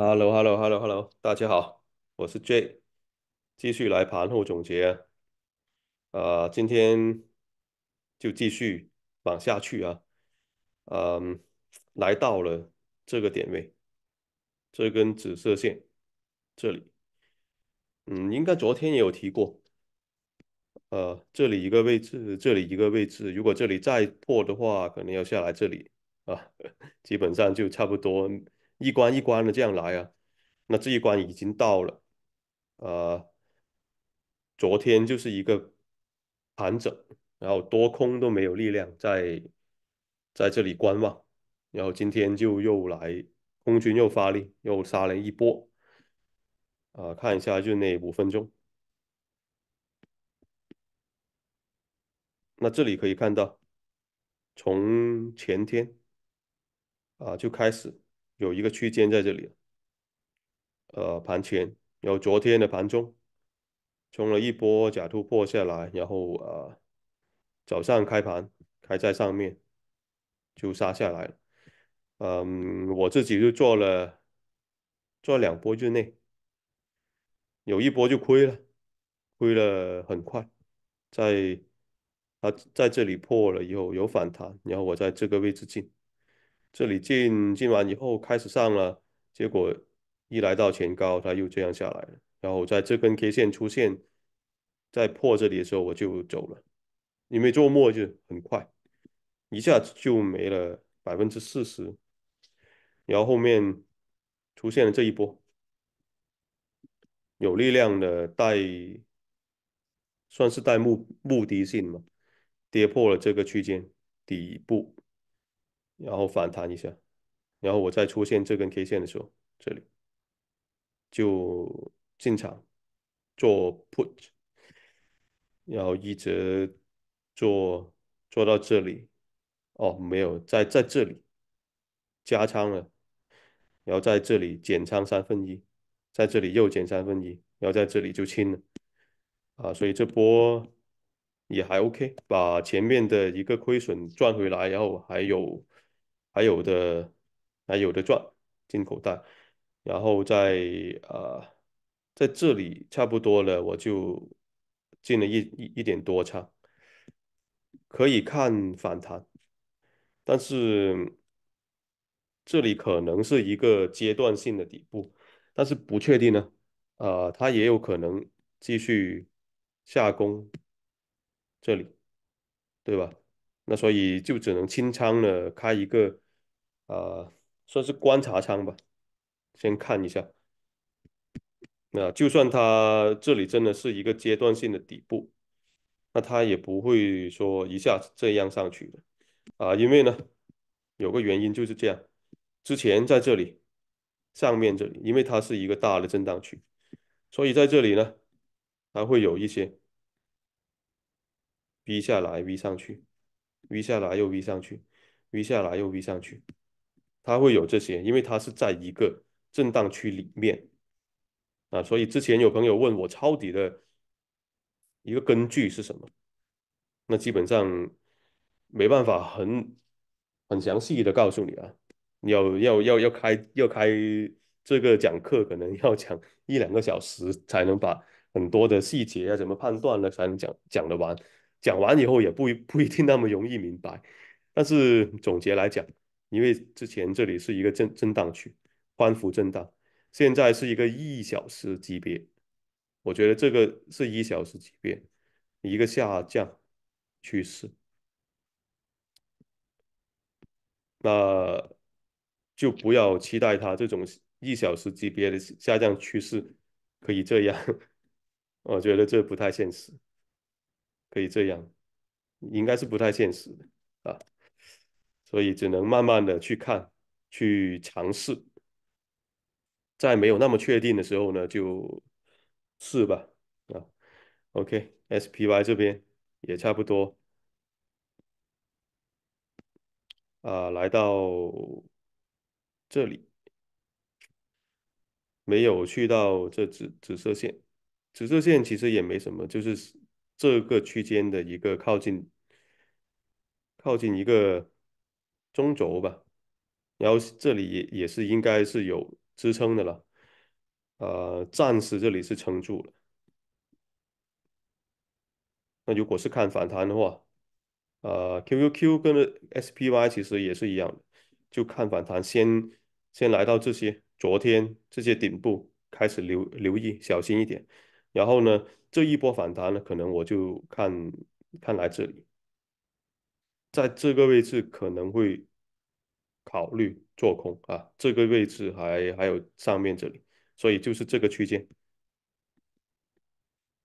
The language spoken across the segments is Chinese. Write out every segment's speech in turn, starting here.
Hello，Hello，Hello，Hello，大家好，我是 J，继续来盘后总结啊。呃，今天就继续往下去啊，嗯，来到了这个点位，这根紫色线这里，嗯，应该昨天也有提过，呃，这里一个位置，这里一个位置，如果这里再破的话，可能要下来这里啊，基本上就差不多。一关一关的这样来啊，那这一关已经到了，呃，昨天就是一个盘整，然后多空都没有力量在在这里观望，然后今天就又来空军又发力，又杀了一波，啊，看一下就那五分钟，那这里可以看到从前天啊就开始。有一个区间在这里，呃，盘前，然后昨天的盘中冲了一波假突破下来，然后呃早上开盘开在上面就杀下来了。嗯，我自己就做了做两波日内，有一波就亏了，亏了很快。在啊，在这里破了以后有反弹，然后我在这个位置进。这里进进完以后开始上了，结果一来到前高，它又这样下来了。然后在这根 K 线出现在破这里的时候，我就走了，因为周末就很快，一下子就没了百分之四十。然后后面出现了这一波有力量的带，算是带目目的性嘛，跌破了这个区间底部。然后反弹一下，然后我再出现这根 K 线的时候，这里就进场做 Put，然后一直做做到这里，哦，没有，在在这里加仓了，然后在这里减仓三分一，在这里又减三分一，然后在这里就清了，啊，所以这波也还 OK，把前面的一个亏损赚回来，然后还有。还有的还有的赚，进口袋，然后在呃在这里差不多了，我就进了一一一点多仓，可以看反弹，但是这里可能是一个阶段性的底部，但是不确定呢，呃，它也有可能继续下攻，这里，对吧？那所以就只能清仓了，开一个。啊，算是观察仓吧，先看一下。那就算它这里真的是一个阶段性的底部，那它也不会说一下子这样上去的啊，因为呢，有个原因就是这样，之前在这里上面这里，因为它是一个大的震荡区，所以在这里呢，它会有一些 V 下来，V 上去，V 下来又 V 上去，V 下来又 V 上去。它会有这些，因为它是在一个震荡区里面啊，所以之前有朋友问我抄底的一个根据是什么，那基本上没办法很很详细的告诉你啊，要要要要开要开这个讲课，可能要讲一两个小时才能把很多的细节啊怎么判断了才能讲讲得完，讲完以后也不不一定那么容易明白，但是总结来讲。因为之前这里是一个震震荡区，宽幅震荡，现在是一个一小时级别，我觉得这个是一小时级别，一个下降趋势，那就不要期待它这种一小时级别的下降趋势可以这样，我觉得这不太现实，可以这样，应该是不太现实的啊。所以只能慢慢的去看，去尝试，在没有那么确定的时候呢，就试吧。啊，OK，SPY 这边也差不多，啊，来到这里，没有去到这紫紫色线，紫色线其实也没什么，就是这个区间的一个靠近，靠近一个。中轴吧，然后这里也也是应该是有支撑的了，呃，暂时这里是撑住了。那如果是看反弹的话，呃，QQQ 跟 SPY 其实也是一样的，就看反弹，先先来到这些昨天这些顶部开始留留意，小心一点。然后呢，这一波反弹呢，可能我就看看来这里，在这个位置可能会。考虑做空啊，这个位置还还有上面这里，所以就是这个区间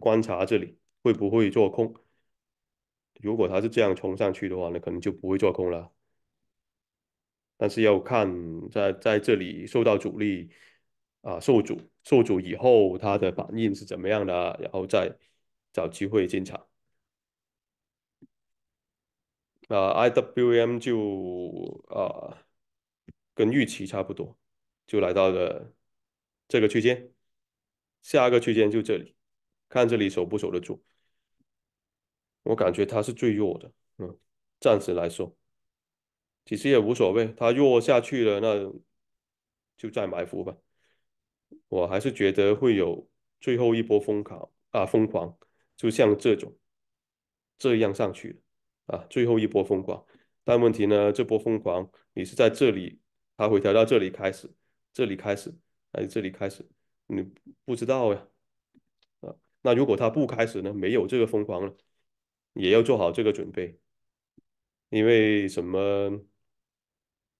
观察这里会不会做空。如果它是这样冲上去的话那可能就不会做空了。但是要看在在这里受到阻力啊受阻受阻以后它的反应是怎么样的，然后再找机会进场。啊，IWM 就啊。跟预期差不多，就来到了这个区间，下一个区间就这里，看这里守不守得住。我感觉它是最弱的，嗯，暂时来说，其实也无所谓，它弱下去了那就再埋伏吧。我还是觉得会有最后一波疯狂啊，疯狂，就像这种这样上去的啊，最后一波疯狂。但问题呢，这波疯狂你是在这里。它回调到这里开始，这里开始，哎，这里开始，你不知道呀，啊，那如果它不开始呢，没有这个疯狂了，也要做好这个准备，因为什么，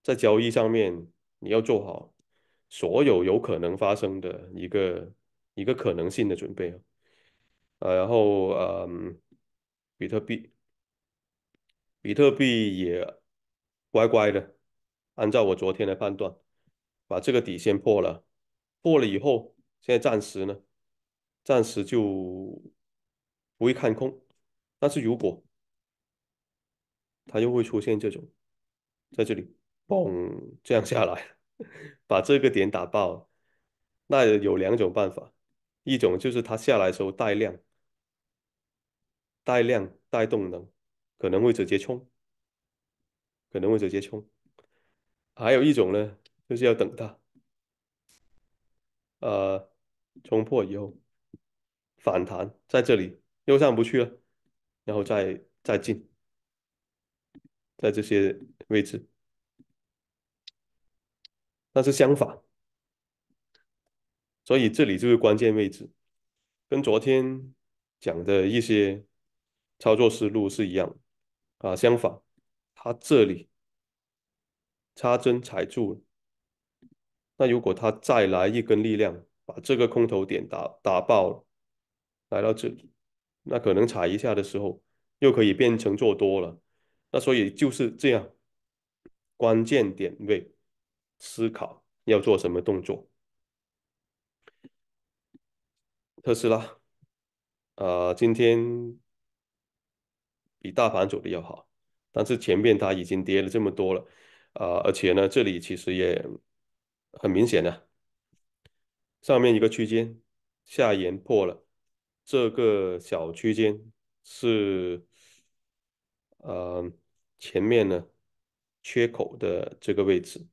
在交易上面你要做好所有有可能发生的一个一个可能性的准备啊，啊，然后嗯，比特币，比特币也乖乖的。按照我昨天的判断，把这个底线破了，破了以后，现在暂时呢，暂时就不会看空，但是如果它又会出现这种，在这里嘣这样下来，把这个点打爆，那有两种办法，一种就是它下来的时候带量，带量带动能，可能会直接冲，可能会直接冲。还有一种呢，就是要等它，呃，冲破以后反弹在这里又上不去了，然后再再进，在这些位置。但是相反，所以这里就是关键位置，跟昨天讲的一些操作思路是一样，啊，相反，它这里。插针踩住，了。那如果他再来一根力量，把这个空头点打打爆了，来到这里，那可能踩一下的时候，又可以变成做多了，那所以就是这样，关键点位思考要做什么动作。特斯拉，呃，今天比大盘走的要好，但是前面它已经跌了这么多了。啊，而且呢，这里其实也很明显啊，上面一个区间下沿破了，这个小区间是呃前面呢缺口的这个位置，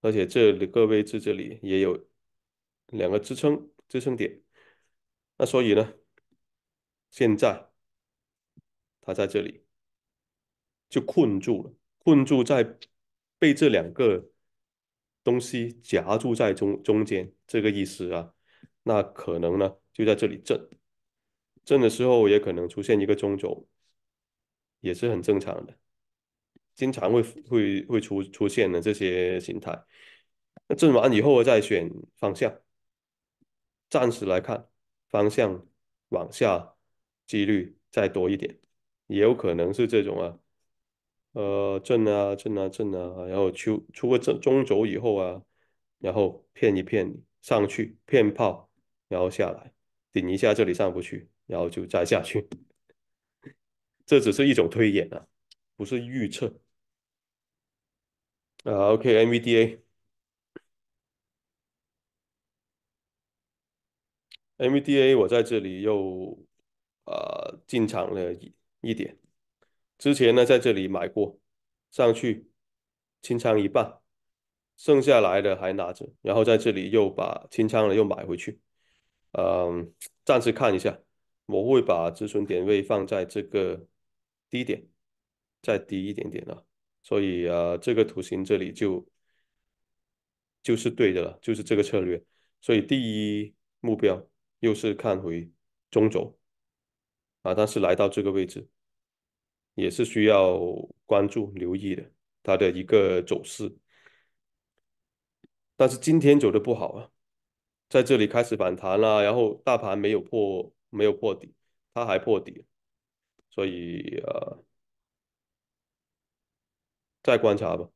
而且这里个位置这里也有两个支撑支撑点，那所以呢，现在它在这里就困住了，困住在。被这两个东西夹住在中中间，这个意思啊，那可能呢就在这里震，震的时候也可能出现一个中轴，也是很正常的，经常会会会出出现的这些形态。那震完以后再选方向，暂时来看方向往下几率再多一点，也有可能是这种啊。呃，震啊，震啊，震啊，然后出出个震中轴以后啊，然后骗一骗上去，骗炮，然后下来顶一下，这里上不去，然后就再下去。这只是一种推演啊，不是预测。啊 o k m v d a m v d a 我在这里又呃进场了一一点。之前呢，在这里买过，上去清仓一半，剩下来的还拿着，然后在这里又把清仓了又买回去，嗯，暂时看一下，我会把止损点位放在这个低点，再低一点点啊，所以啊，这个图形这里就就是对的了，就是这个策略，所以第一目标又是看回中轴，啊，但是来到这个位置。也是需要关注、留意的，它的一个走势。但是今天走的不好啊，在这里开始反弹啦，然后大盘没有破，没有破底，它还破底，所以呃，再观察吧。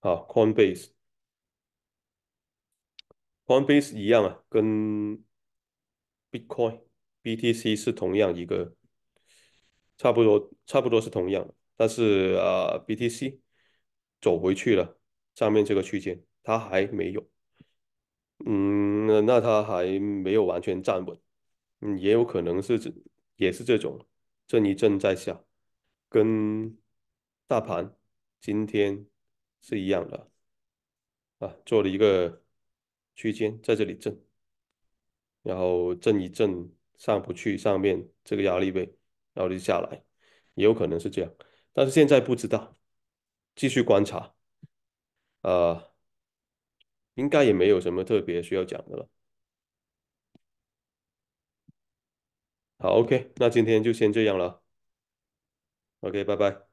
好，Corn Base，Corn Base 一样啊，跟。Bitcoin，BTC 是同样一个，差不多，差不多是同样，但是啊，BTC 走回去了，上面这个区间它还没有，嗯，那那它还没有完全站稳，嗯，也有可能是这，也是这种，震一震在下，跟大盘今天是一样的，啊，做了一个区间在这里震。然后震一震上不去上面这个压力位，然后就下来，也有可能是这样，但是现在不知道，继续观察，呃，应该也没有什么特别需要讲的了。好，OK，那今天就先这样了，OK，拜拜。